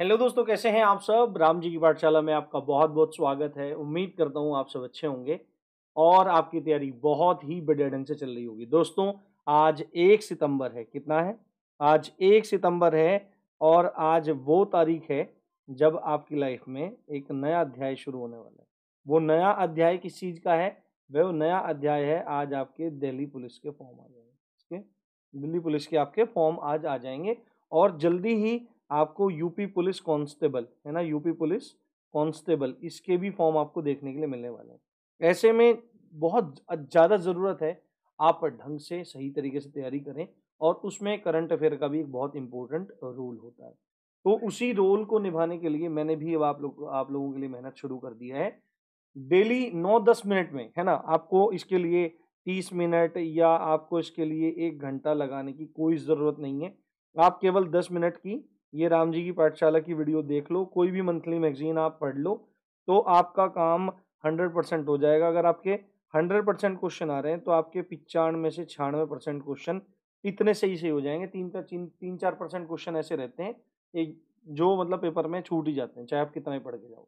hello दोस्तों कैसे हैं आप सब राम जी की पाठशाला में आपका बहुत बहुत स्वागत है उम्मीद करता हूँ आप सब अच्छे होंगे और आपकी तैयारी बहुत ही बढ़िया ढंग से चल रही होगी दोस्तों आज एक सितंबर है कितना है आज एक सितंबर है और आज वो तारीख है जब आपकी लाइफ में एक नया अध्याय शुरू होने वाला है वो नया अध्याय किस चीज़ का है वह नया अध्याय है आज आपके दिल्ली पुलिस के फॉर्म आ जाएंगे दिल्ली पुलिस के आपके फॉर्म आज आ जाएंगे और जल्दी ही आपको यूपी पुलिस कांस्टेबल है ना यूपी पुलिस कांस्टेबल इसके भी फॉर्म आपको देखने के लिए मिलने वाले हैं ऐसे में बहुत ज़्यादा ज़रूरत है आप ढंग से सही तरीके से तैयारी करें और उसमें करंट अफेयर का भी एक बहुत इंपॉर्टेंट रोल होता है तो उसी रोल को निभाने के लिए मैंने भी अब आप लोग आप लोगों के लिए मेहनत शुरू कर दिया है डेली नौ दस मिनट में है ना आपको इसके लिए तीस मिनट या आपको इसके लिए एक घंटा लगाने की कोई ज़रूरत नहीं है आप केवल दस मिनट की ये राम जी की पाठशाला की वीडियो देख लो कोई भी मंथली मैगजीन आप पढ़ लो तो आपका काम हंड्रेड परसेंट हो जाएगा अगर आपके हंड्रेड परसेंट क्वेश्चन आ रहे हैं तो आपके पिचानवे से छियानवे परसेंट क्वेश्चन इतने सही सही हो जाएंगे तीन चार तीन चार परसेंट क्वेश्चन ऐसे रहते हैं एक जो मतलब पेपर में छूट ही जाते हैं चाहे आप कितना ही पढ़ के जाओ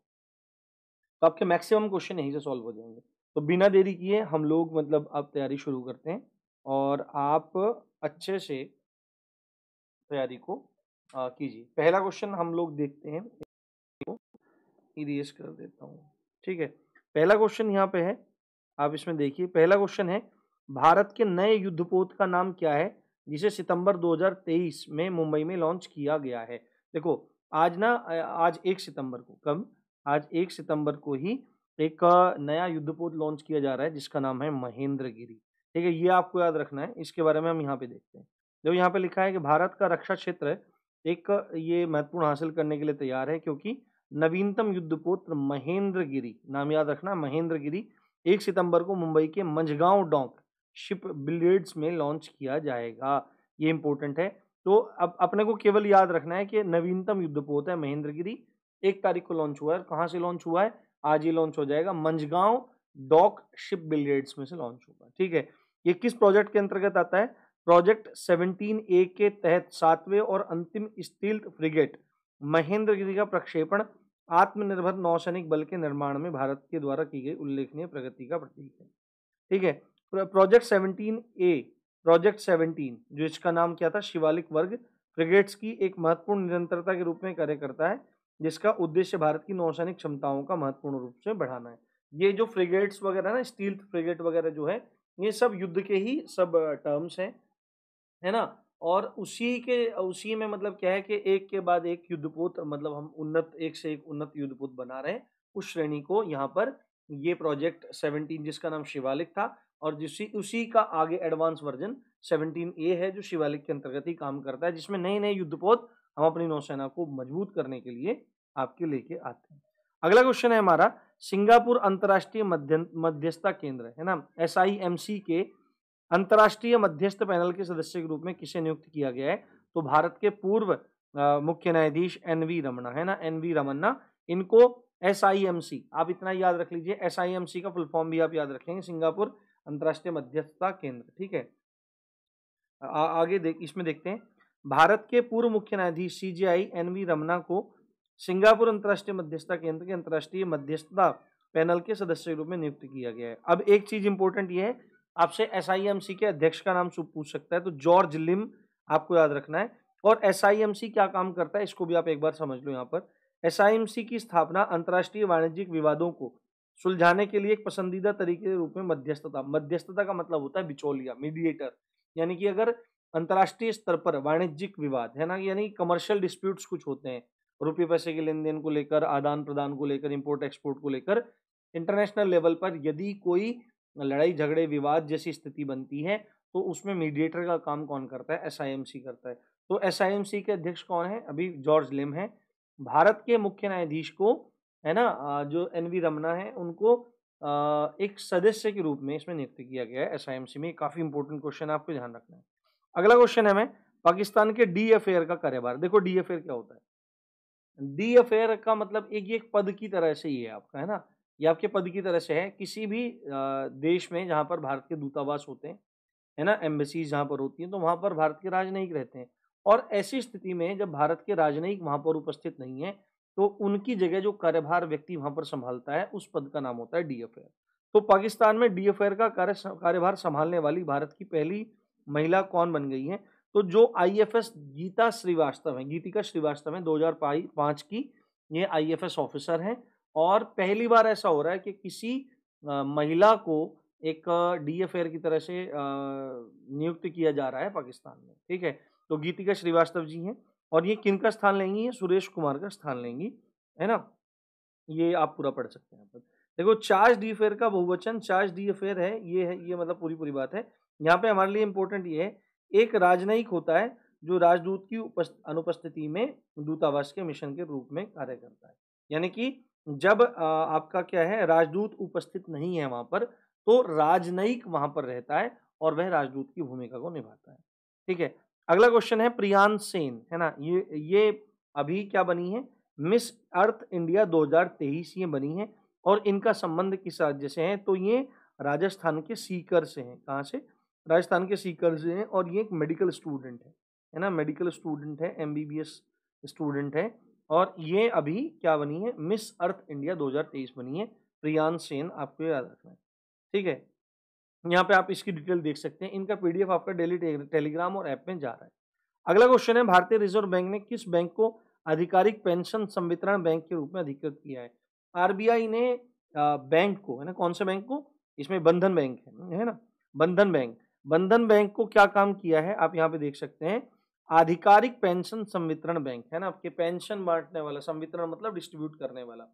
तो आपके मैक्सिमम क्वेश्चन यहीं से सॉल्व हो जाएंगे तो बिना देरी किए हम लोग मतलब आप तैयारी शुरू करते हैं और आप अच्छे से तैयारी को कीजिए पहला क्वेश्चन हम लोग देखते हैं इरेज कर देता हूँ ठीक है पहला क्वेश्चन यहाँ पे है आप इसमें देखिए पहला क्वेश्चन है भारत के नए युद्धपोत का नाम क्या है जिसे सितंबर 2023 में मुंबई में लॉन्च किया गया है देखो आज ना आज एक सितंबर को कब आज एक सितंबर को ही एक नया युद्धपोत लॉन्च किया जा रहा है जिसका नाम है गिरी ठीक है ये आपको याद रखना है इसके बारे में हम यहाँ पे देखते हैं देखो यहाँ पे लिखा है कि भारत का रक्षा क्षेत्र एक ये महत्वपूर्ण हासिल करने के लिए तैयार है क्योंकि नवीनतम युद्धपोत्र महेंद्र गिरी नाम याद रखना महेंद्र गिरी एक सितंबर को मुंबई के मंझगांव डॉक शिप बिलियर्ड्स में लॉन्च किया जाएगा ये इंपॉर्टेंट है तो अब अपने को केवल याद रखना है कि नवीनतम युद्धपोत है महेंद्र गिरी एक तारीख को लॉन्च हुआ है कहाँ से लॉन्च हुआ है आज ही लॉन्च हो जाएगा मंझगांव डॉक शिप बिलियर्ड्स में से लॉन्च होगा ठीक है ये किस प्रोजेक्ट के अंतर्गत आता है प्रोजेक्ट 17 ए के तहत सातवें और अंतिम स्टील्ड फ्रिगेट महेंद्रगिरी का प्रक्षेपण आत्मनिर्भर नौसैनिक बल के निर्माण में भारत के द्वारा की गई उल्लेखनीय प्रगति का प्रतीक है ठीक है प्रोजेक्ट 17 ए प्रोजेक्ट 17 जो इसका नाम क्या था शिवालिक वर्ग फ्रिगेट्स की एक महत्वपूर्ण निरंतरता के रूप में कार्य करता है जिसका उद्देश्य भारत की नौसैनिक क्षमताओं का महत्वपूर्ण रूप से बढ़ाना है ये जो फ्रिगेट्स वगैरह ना स्टील फ्रिगेट वगैरह जो है ये सब युद्ध के ही सब टर्म्स हैं है ना और उसी के उसी में मतलब क्या है कि एक के बाद एक युद्धपोत मतलब हम उन्नत एक से एक उन्नत युद्धपोत बना रहे हैं उस श्रेणी को यहाँ पर ये प्रोजेक्ट 17 जिसका नाम शिवालिक था और जिसी उसी का आगे एडवांस वर्जन 17 ए है जो शिवालिक के अंतर्गत ही काम करता है जिसमें नए नए युद्धपोत हम अपनी नौसेना को मजबूत करने के लिए आपके लेके आते हैं अगला क्वेश्चन है हमारा सिंगापुर अंतर्राष्ट्रीय मध्यस्थता केंद्र है ना एस के अंतर्राष्ट्रीय मध्यस्थ पैनल के सदस्य के रूप में किसे नियुक्त किया गया है तो भारत के पूर्व मुख्य न्यायाधीश एन वी रमना है ना एन वी रमन्ना इनको एस आई एम सी आप इतना याद रख लीजिए एस आई एम सी का फुल फॉर्म भी आप याद रखेंगे सिंगापुर अंतर्राष्ट्रीय मध्यस्थता केंद्र ठीक है आ, आगे देख इसमें देखते हैं भारत के पूर्व मुख्य न्यायाधीश C J I N V Ramana को सिंगापुर अंतर्राष्ट्रीय मध्यस्थता केंद्र के अंतर्राष्ट्रीय मध्यस्थता पैनल के सदस्य के रूप में नियुक्त किया गया है अब एक चीज इंपॉर्टेंट यह है आपसे एस के अध्यक्ष का नाम पूछ सकता है तो जॉर्ज लिम आपको याद रखना है और एस क्या काम करता है इसको भी आप एक बार समझ लो यहाँ पर एस की स्थापना अंतर्राष्ट्रीय वाणिज्यिक विवादों को सुलझाने के लिए एक पसंदीदा तरीके के रूप में मध्यस्थता मध्यस्थता का मतलब होता है बिचौलिया मीडिएटर यानी कि अगर अंतर्राष्ट्रीय स्तर पर वाणिज्यिक विवाद है ना यानी कमर्शियल डिस्प्यूट्स कुछ होते हैं रुपये पैसे के लेन देन को लेकर आदान प्रदान को लेकर इम्पोर्ट एक्सपोर्ट को लेकर इंटरनेशनल लेवल पर यदि कोई लड़ाई झगड़े विवाद जैसी स्थिति बनती है तो उसमें मीडिएटर का काम कौन करता है एस करता है तो एस के अध्यक्ष कौन है अभी जॉर्ज लिम है भारत के मुख्य न्यायाधीश को है ना जो एन वी रमना है उनको एक सदस्य के रूप में इसमें नियुक्त किया गया है एस में काफ़ी इंपॉर्टेंट क्वेश्चन है आपको ध्यान रखना है अगला क्वेश्चन है मैं पाकिस्तान के डी अफेयर का कार्यभार देखो डी अफेयर क्या होता है डी अफेयर का मतलब एक एक पद की तरह से ही है आपका है ना ये आपके पद की तरह से है किसी भी देश में जहाँ पर भारत के दूतावास होते हैं है ना एम्बेसीज जहाँ पर होती हैं तो वहाँ पर भारत के राजनयिक रहते हैं और ऐसी स्थिति में जब भारत के राजनयिक वहाँ पर उपस्थित नहीं है तो उनकी जगह जो कार्यभार व्यक्ति वहाँ पर संभालता है उस पद का नाम होता है डी तो पाकिस्तान में डी का कार्य कार्यभार संभालने वाली भारत की पहली महिला कौन बन गई है तो जो आई गीता श्रीवास्तव है गीतिका श्रीवास्तव है 2005 की ये आई ऑफिसर हैं और पहली बार ऐसा हो रहा है कि किसी महिला को एक डी एफ की तरह से नियुक्त किया जा रहा है पाकिस्तान में ठीक है तो गीतिका श्रीवास्तव जी हैं और ये किन का स्थान लेंगी ये सुरेश कुमार का स्थान लेंगी है ना ये आप पूरा पढ़ सकते हैं पर देखो चार्ज डी फेयर का बहुवचन चार्ज डी फेयर है ये है ये मतलब पूरी पूरी बात है यहाँ पे हमारे लिए इम्पोर्टेंट ये है एक राजनयिक होता है जो राजदूत की अनुपस्थिति में दूतावास के मिशन के रूप में कार्य करता है यानी कि जब आपका क्या है राजदूत उपस्थित नहीं है वहां पर तो राजनयिक वहां पर रहता है और वह राजदूत की भूमिका को निभाता है ठीक है अगला क्वेश्चन है प्रियान सेन है ना ये ये अभी क्या बनी है मिस अर्थ इंडिया 2023 ये बनी है और इनका संबंध किस राज्य से है तो ये राजस्थान के सीकर से हैं कहाँ से राजस्थान के सीकर से हैं और ये एक मेडिकल स्टूडेंट है है ना मेडिकल स्टूडेंट है एम स्टूडेंट है और ये अभी क्या बनी है मिस अर्थ इंडिया 2023 बनी है प्रियान सेन आपको याद रखना है ठीक है यहाँ पे आप इसकी डिटेल देख सकते हैं इनका पीडीएफ आपका डेली टेलीग्राम और ऐप में जा रहा है अगला क्वेश्चन है भारतीय रिजर्व बैंक ने किस बैंक को आधिकारिक पेंशन संवितरण बैंक के रूप में अधिकृत किया है आरबीआई ने बैंक को है ना कौन से बैंक को इसमें बंधन बैंक है है ना बंधन बैंक बंधन बैंक को क्या काम किया है आप यहाँ पे देख सकते हैं आधिकारिक पेंशन संवितरण बैंक है ना आपके पेंशन बांटने वाला संवितरण मतलब डिस्ट्रीब्यूट करने वाला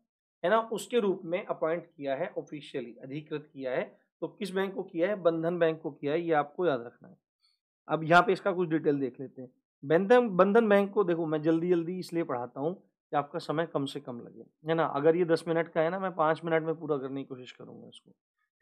है ना उसके रूप में अपॉइंट किया है ऑफिशियली अधिकृत किया है तो किस बैंक को किया है बंधन बैंक को किया है ये आपको याद रखना है अब यहाँ पे इसका कुछ डिटेल देख लेते हैं बंधन बंधन बैंक को देखो मैं जल्दी जल्दी इसलिए पढ़ाता हूँ कि आपका समय कम से कम लगे है ना अगर ये दस मिनट का है ना मैं पाँच मिनट में पूरा करने की कोशिश करूँगा इसको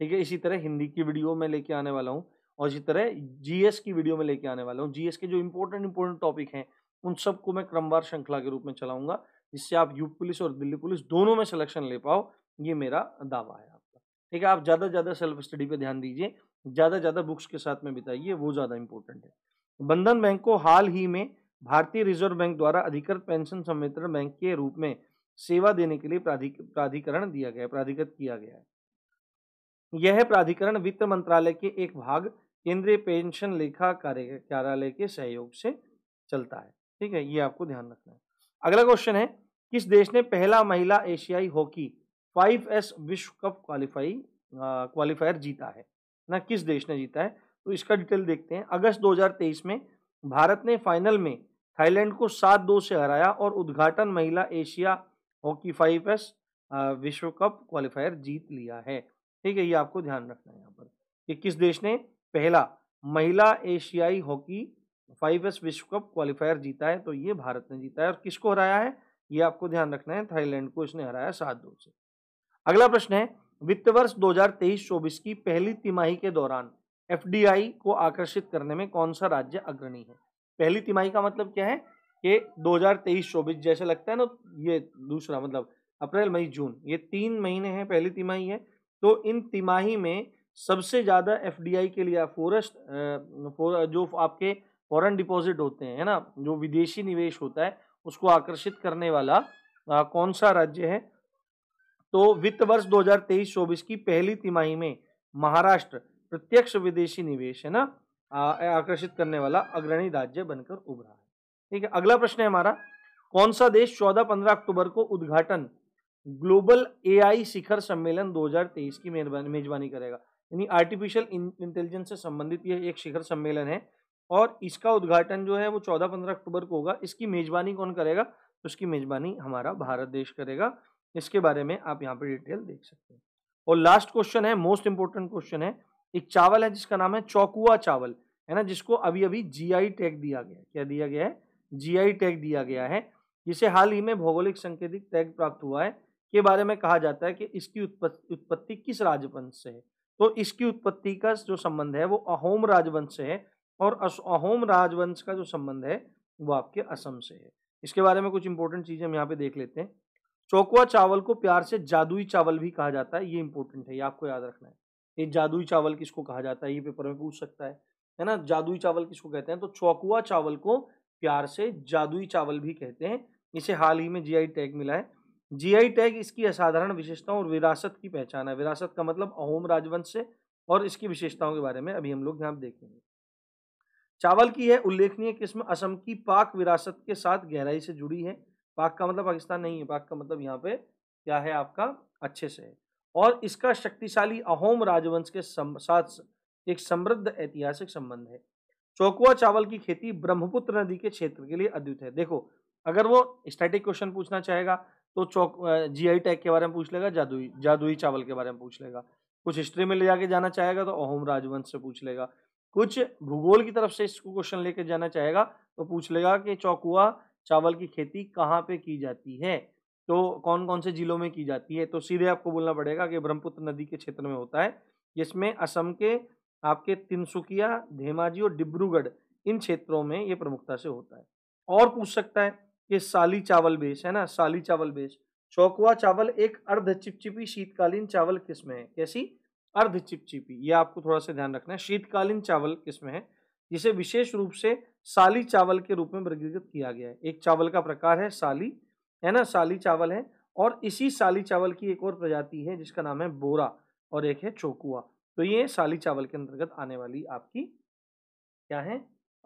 ठीक है इसी तरह हिंदी की वीडियो मैं लेके आने वाला हूँ और इसी तरह जीएस की वीडियो में लेके आने वाला हूँ जीएस के जो इम्पोर्टेंट इम्पोर्टेंट टॉपिक हैं उन सबको मैं क्रमवार श्रृंखला के रूप में चलाऊंगा जिससे आप यूपी पुलिस और दिल्ली पुलिस दोनों में सिलेक्शन ले पाओ ये मेरा दावा है आपका ठीक है आप ज़्यादा ज़्यादा सेल्फ स्टडी पर ध्यान दीजिए ज़्यादा ज़्यादा बुक्स के साथ में बिताइए वो ज़्यादा इंपॉर्टेंट है बंधन बैंक को हाल ही में भारतीय रिजर्व बैंक द्वारा अधिकृत पेंशन संवितरण बैंक के रूप में सेवा देने के लिए प्राधिकरण दिया गया है प्राधिकृत किया गया है यह प्राधिकरण वित्त मंत्रालय के एक भाग केंद्रीय पेंशन लेखा कार्य कार्यालय के सहयोग से चलता है ठीक है ये आपको ध्यान रखना है अगला क्वेश्चन है किस देश ने पहला महिला एशियाई हॉकी फाइव एस विश्व कप क्वालिफाई क्वालिफायर जीता है ना किस देश ने जीता है तो इसका डिटेल देखते हैं अगस्त 2023 में भारत ने फाइनल में थाईलैंड को सात दो से हराया और उद्घाटन महिला एशिया हॉकी फाइव एस विश्व कप क्वालिफायर जीत लिया है ठीक है ये आपको ध्यान रखना है यहाँ पर कि किस देश ने पहला महिला एशियाई हॉकी फाइव एस विश्व कप क्वालिफायर जीता है तो ये भारत ने जीता है और किसको हराया है ये आपको ध्यान रखना है थाईलैंड को इसने हराया सात दो से अगला प्रश्न है वित्त वर्ष 2023-24 की पहली तिमाही के दौरान एफडीआई को आकर्षित करने में कौन सा राज्य अग्रणी है पहली तिमाही का मतलब क्या है कि 2023-24 जैसे लगता है ना ये दूसरा मतलब अप्रैल मई जून ये तीन महीने हैं पहली तिमाही है तो इन तिमाही में सबसे ज़्यादा एफ के लिए फॉरेस्ट जो आपके फॉरेन डिपॉजिट होते हैं है ना जो विदेशी निवेश होता है उसको आकर्षित करने वाला आ, कौन सा राज्य है तो वित्त वर्ष 2023-24 की पहली तिमाही में महाराष्ट्र प्रत्यक्ष विदेशी निवेश है ना आकर्षित करने वाला अग्रणी राज्य बनकर उभरा है ठीक है अगला प्रश्न है हमारा कौन सा देश 14-15 अक्टूबर को उद्घाटन ग्लोबल एआई शिखर सम्मेलन 2023 की मेजबानी करेगा यानी आर्टिफिशियल इंटेलिजेंस से संबंधित यह एक शिखर सम्मेलन है और इसका उद्घाटन जो है वो चौदह पंद्रह अक्टूबर को होगा इसकी मेजबानी कौन करेगा तो इसकी मेजबानी हमारा भारत देश करेगा इसके बारे में आप यहाँ पर डिटेल देख सकते हैं और लास्ट क्वेश्चन है मोस्ट इंपॉर्टेंट क्वेश्चन है एक चावल है जिसका नाम है चौकुआ चावल है ना जिसको अभी अभी आई टैग दिया गया क्या दिया गया है आई टैग दिया गया है जिसे हाल ही में भौगोलिक संकेतिक टैग प्राप्त हुआ है के बारे में कहा जाता है कि इसकी उत्पत्ति किस राजवंश से है तो इसकी उत्पत्ति का जो संबंध है वो अहोम राजवंश से है और अहोम राजवंश का जो संबंध है वो आपके असम से है इसके बारे में कुछ इंपॉर्टेंट चीज़ें हम यहाँ पे देख लेते हैं चौकुआ चावल को प्यार से जादुई चावल भी कहा जाता है ये इंपॉर्टेंट है ये आपको याद रखना है ये जादुई चावल किसको कहा जाता है ये पेपर में पूछ सकता है है ना जादुई चावल किसको कहते हैं तो चौकुआ चावल को प्यार से जादुई चावल भी कहते हैं इसे हाल ही में जीआई टैग मिला है जीआई टैग इसकी असाधारण विशेषताओं और विरासत की पहचान है विरासत का मतलब अहोम राजवंश से और इसकी विशेषताओं के बारे में अभी हम लोग यहाँ देखेंगे चावल की है उल्लेखनीय किस्म असम की पाक विरासत के साथ गहराई से जुड़ी है पाक का मतलब पाकिस्तान नहीं है पाक का मतलब यहाँ पे क्या है आपका अच्छे से है और इसका शक्तिशाली अहोम राजवंश के साथ एक समृद्ध ऐतिहासिक संबंध है चौकुआ चावल की खेती ब्रह्मपुत्र नदी के क्षेत्र के लिए अद्वित है देखो अगर वो स्टैटिक क्वेश्चन पूछना चाहेगा तो चौक जीआई टैग के बारे में पूछ लेगा जादुई जादुई चावल के बारे में पूछ लेगा कुछ हिस्ट्री में ले जाके जाना चाहेगा तो ओहम राजवंश से पूछ लेगा कुछ भूगोल की तरफ से इसको क्वेश्चन लेके जाना चाहेगा तो पूछ लेगा कि चौकुआ चावल की खेती कहाँ पे की जाती है तो कौन कौन से जिलों में की जाती है तो सीधे आपको बोलना पड़ेगा कि ब्रह्मपुत्र नदी के क्षेत्र में होता है जिसमें असम के आपके तिनसुकिया धेमाजी और डिब्रूगढ़ इन क्षेत्रों में ये प्रमुखता से होता है और पूछ सकता है के साली चावल बेस है ना साली चावल बेस चौकुआ चावल एक अर्ध चिपचिपी शीतकालीन चावल किस्म है कैसी अर्ध चिपचिपी ये आपको थोड़ा सा ध्यान रखना है शीतकालीन चावल किस्म है जिसे विशेष रूप से साली चावल के रूप में वर्गीकृत किया गया है एक चावल का प्रकार है साली है ना साली चावल है और इसी साली चावल की एक और प्रजाति है जिसका नाम है बोरा और एक है चौकुआ तो ये साली चावल के अंतर्गत आने वाली आपकी क्या है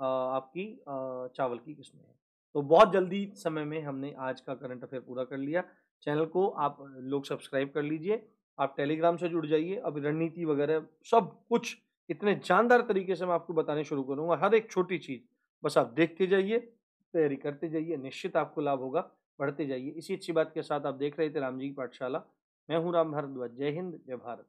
आ, आपकी आ, चावल की किस्में है तो बहुत जल्दी समय में हमने आज का करंट अफेयर पूरा कर लिया चैनल को आप लोग सब्सक्राइब कर लीजिए आप टेलीग्राम से जुड़ जाइए अब रणनीति वगैरह सब कुछ इतने जानदार तरीके से मैं आपको बताने शुरू करूंगा हर एक छोटी चीज़ बस आप देखते जाइए तैयारी करते जाइए निश्चित आपको लाभ होगा बढ़ते जाइए इसी अच्छी बात के साथ आप देख रहे थे राम जी की पाठशाला मैं हूँ राम भारद्वाज जय हिंद जय भारत